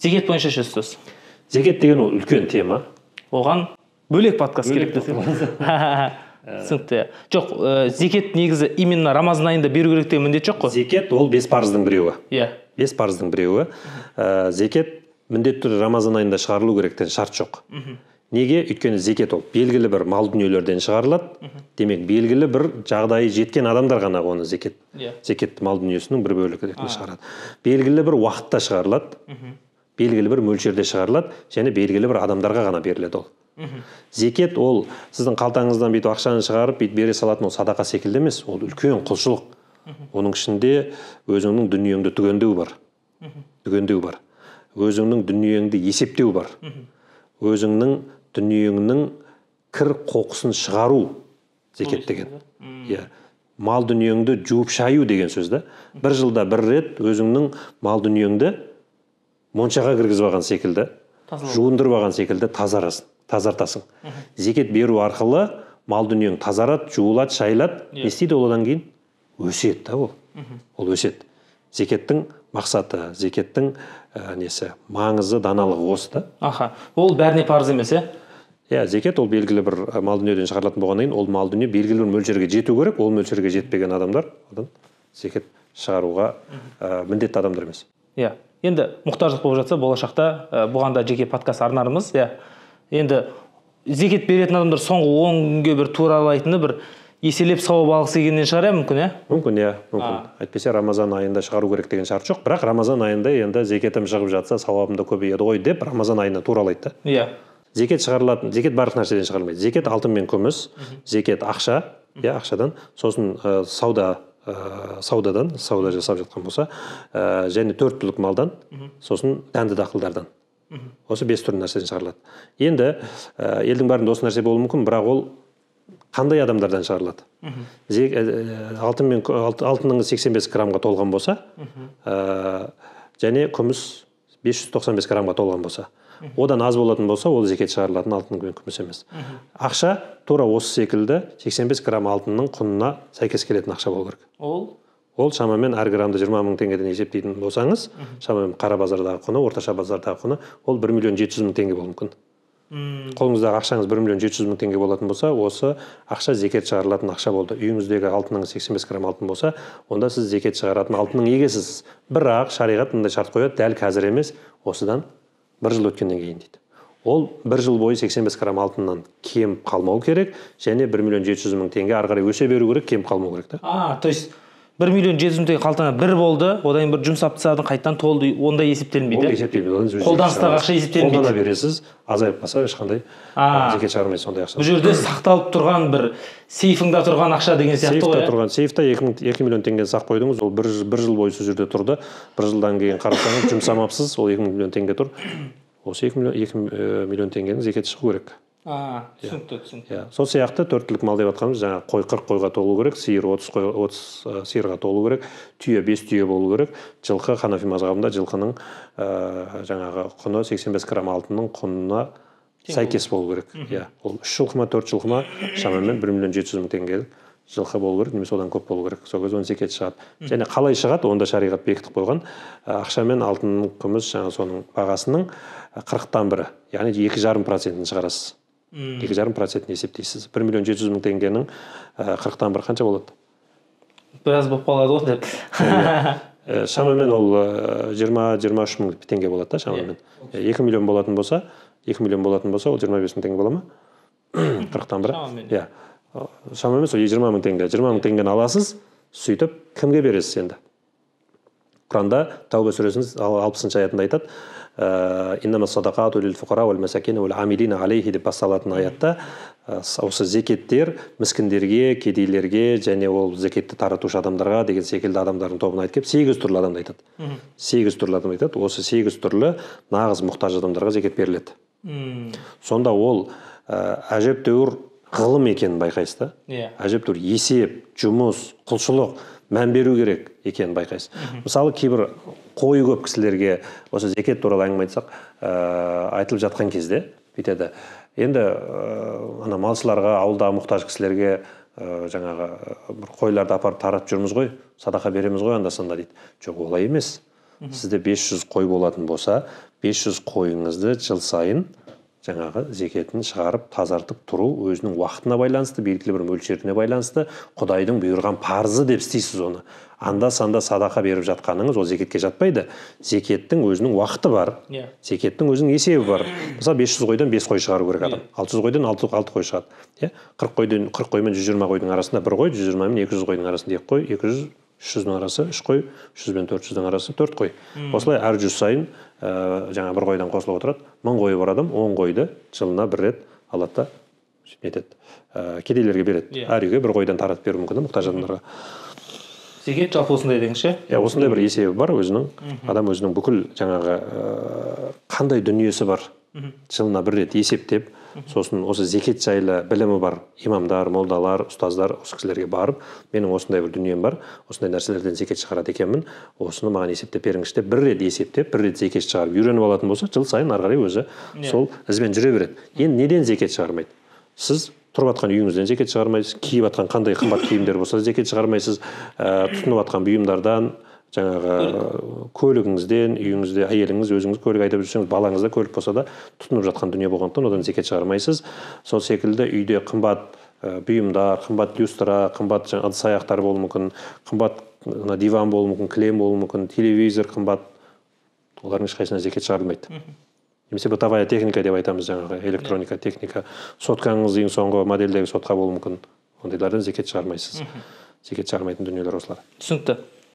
зекет бойынша сөз зекет деген ол үлкен тема оған бөлек подкаст керек түсінікті жоқ э, зекет негізі именно рамазан айында беру керек деген міндет жоқ қой зекет ол бес парыздың біреуі иә бес парыздың біреуі э, зекет міндетті түрде рамазан айында шығарылу керек деген шарт жоқ неге өйткені зекет ол белгілі бір мал дүниелерден шығарылады демек белгілі бір жағдайы жеткен адамдар ғана оны зекет yeah. Иә. зекетті мал дүниесінің бір бөлігі ретінде шығарады белгілі бір уақытта шығарылады белгілі бір мөлшерде шығарылады және белгілі бір адамдарға ғана беріледі ол зекет ол сіздің қалтаңыздан бүйтіп ақшаны шығарып бүйтіп бере салатын ол садақа секілді емес ол үлкен құлшылық оның ішінде өзіңнің дүниеңді түгендеу бар түгендеу бар өзіңнің дүниеңді есептеу бар өзіңнің дүниеңнің кір қоқысын шығару зекет деген иә мал дүниеңді жуып шаю деген сөз да бір жылда бір рет өзіңнің мал дүниеңді моншаға кіргізіп алған секілді жуындырып алған секілді тазарасын тазартасың зекет беру арқылы мал дүниең тазарады жуылады шайылады иә. не істейді ол одан кейін өседі да ол ол өседі зекеттің мақсаты зекеттің ә, несі маңызы даналығы осы да аха ол бәріне парыз емес иә иә зекет ол белгілі бір мал дүниеден шығарылатын болғаннан кейін ол мал дүние белгілі бір мөлшерге жету керек ол мөлшерге жетпеген адамдар одан зекет шығаруға ә, міндетті адамдар емес иә енді мұқтаждық болып жатса болашақта ә, бұған да жеке подкаст арнармыз иә енді зекет беретін адамдар соңғы он күнге бір туралайтыны бір еселеп сауап алғысы келгеннен шығар иә мүмкін иә мүмкін иә мүмкін әйтпесе рамазан айында шығару керек деген шарт жоқ бірақ рамазан айында енді зекетім шығып жатса сауабым да көбейеді ғой деп рамазан айына туралайды да иә зекет шығарылатын зекет барлық нәрседен шығарылмайды зекет алтын мен күміс зекет ақша иә ақшадан сосын сауда ә, саудадан сауда жасап жатқан болса ә, және төрт түлік малдан сосын дәнді дақылдардан осы бес түрлі нәрседен шығарылады енді ә, елдің бәрінде осы нәрсе болуы мүмкін бірақ ол қандай адамдардан шығарылады алтын мен алтынның сексен бес граммға толған болса ә, және күміс 595 граммға толған болса одан аз болатын болса ол зекет шығарылатын алтын мен күміс емес ақша тура осы секілді 85 грамм алтынның құнына сәйкес келетін ақша болу керек ол ол шамамен әр граммды жиырма мың теңгеден есептейтін болсаңыз шамамен қара базардағы құны орташа базардағы құны ол бір миллион жеті жүз мың теңге болуы мүмкін мм қолыңыздағы ақшаңыз бір миллион жеті жүз мың теңге болатын болса осы ақша зекет шығарылатын ақша болды үйіңіздегі алтыныңыз сексен бес грамм алтын болса онда сіз зекет шығаратын алтынның егесісіз бірақ шариғат мындай шарт қояды дәл қазір емес осыдан бір жыл өткеннен кейін дейді ол бір жыл бойы 85 грамм алтыннан кем қалмау керек және бір миллион жеті жүз мың теңге ары қарай өсе беру керек кем қалмау керек та а то есть бір миллион жеті жүз мың теңге қалтаңа бір болды одан кейін бір жұмсап тастадың қайтадан толды онда есептелінбейді ол есептелмейді қолданыстағы ақша есептелмейді қолдана бересіз азайып қалса ешқандай зекет шығармайсыз ондай ақша бұл жерде сақталып тұрған бір сейфіңда тұрған ақша деген сияқты ғой сейфте тұрған сейфте екі, екі миллион теңгені сақ қойдыңыз ол бір, бір жыл бойы сол жерде тұрды бір жылдан кейін қарасаңыз жұмсамапсыз ол екі миллион теңге тұр осы екі миллион екі э, миллион теңгенің зекеті шығу керек Иә. түсінікті түсінікті иә сол сияқты төрт түлік мал деп жатқанымыз жаңағы қой қырық қойға толу керек сиыр отыз қой отыз ә, сиырға толу керек түйе бес түйе болу керек жылқы ханафи мазхабында жылқының ә, жаңағы құны сексен бес грамм алтынның құнына сәйкес болу керек иә ол үш жылқы ма төрт жылқы ма шамамен бір миллион жеті жүз мың теңге жылқы болу керек немесе одан көп болу керек сол кезде он зекет шығады және қалай шығады онда шариғат бекітіп қойған ақша мен алтын күміс жаңағы соның бағасының қырықтан бірі яғни екі жарым процентін шығарасыз екі жарым процентін есептейсіз бір миллион жеті жүз мың теңгенің э, қырықтан бір қанша болады біраз болып қалады ғой деп иә, иә. Э, шамамен ол э, жиырма жиырма үш мың теңге болады да шамамен иә, екі миллион болатын болса екі миллион болатын болса ол жиырма бес мың теңге бола ма қырықтан бір иә шамамен сол жиырма мың теңге жиырма мың теңгені аласыз сөйтіп кімге бересіз енді құранда тәуба сүресінің алпысыншы аятында айтады иннама садақату алейхи деп басталатын аятта осы зекеттер міскіндерге кедейлерге және ол зекетті таратушы адамдарға деген секілді адамдардың тобын айтып келіп сегіз түрлі адамды айтады сегіз түрлі адамды айтады осы сегіз түрлі нағыз мұқтаж адамдарға зекет беріледі сонда ол e, әжептәуір ғылым екенін байқайсыз да иә әжептәуір есеп жұмыс құлшылық мән беру керек екенін байқайсыз мысалы кейбір қойы көп кісілерге осы зекет туралы әңгіме айтсақ ә, айтылып жатқан кезде бүйтеді енді ә, ана малшыларға ауылдағы мұқтаж кісілерге жаңағы бір қойларды апарып таратып жүрміз ғой садақа береміз ғой анда санда дейді жоқ олай емес сізде 500 қой болатын болса 500 қойыңызды жыл сайын жаңағы зекетін шығарып тазартып тұру өзінің уақытына байланысты белгілі бір мөлшеріне байланысты құдайдың бұйырған парызы деп істейсіз оны анда санда садақа беріп жатқаныңыз ол зекетке жатпайды зекеттің өзінің уақыты бар иә yeah. зекеттің өзінің есебі бар мысалы 500 қойдан бес қой шығару керек адам yeah. Иә. 600 қойдан 6, қой шығады иә қырық қойдан қырық қой мен жүз жиырма қойдың арасында бір қой жүз жиырма мен екі жүз қойдың арасында екі қой екі жүз 300 жүздің арасы үш қой үш жүз бен төрт жүздің арасы төрт қой осылай әр жүз сайын ә, жаңа бір қойдан қосылып отырады мың қойы бар адам он қойды жылына бір рет алады да нетеді ә, кедейлерге береді yeah. Иә. әр үйге бір қойдан таратып беру мүмкін да мұқтаж адамдарға деген жалпы осындай деңізші иә осындай бір есебі бар өзінің адам өзінің бүкіл жаңағы э, қандай дүниесі бар жылына бір рет есептеп сосын осы зекет жайлы білімі бар имамдар молдалар ұстаздар осы кісілерге барып менің осындай бір дүнием бар осындай нәрселерден зекет шығарады екенмін осыны маған есептеп беріңізші деп бір рет есептеп бір рет зекет шығарып үйреніп алатын болса жыл сайын ары қарай өзі иә. сол ізбен жүре береді енді неден зекет шығармайды сіз тұрып жатқан үйіңізден зекет шығармайсыз киіп жатқан қандай қымбат киімдер болса зекет шығармайсыз ә, тұтынып жатқан бұйымдардан жаңағы көлігіңізден үйіңізде әйеліңіз өзіңіз көлік айдап жүрсеңіз балаңызда көлік болса да тұтынып жатқан дүние болғандықтан одан зекет шығармайсыз сол секілді үйде қымбат бұйымдар қымбат люстра қымбат ыдыс аяқтар болуы мүмкін қымбат мына диван болуы мүмкін кілем болуы мүмкін телевизор қымбат олардың ешқайсысына зекет шығарылмайды немесе бытовая техника деп айтамыз жаңағы электроника техника соткаңыз ең соңғы модельдегі сотка болуы мүмкін ондайлардан зекет шығармайсыз зекет шығармайтын дүниелер осылар түсінікті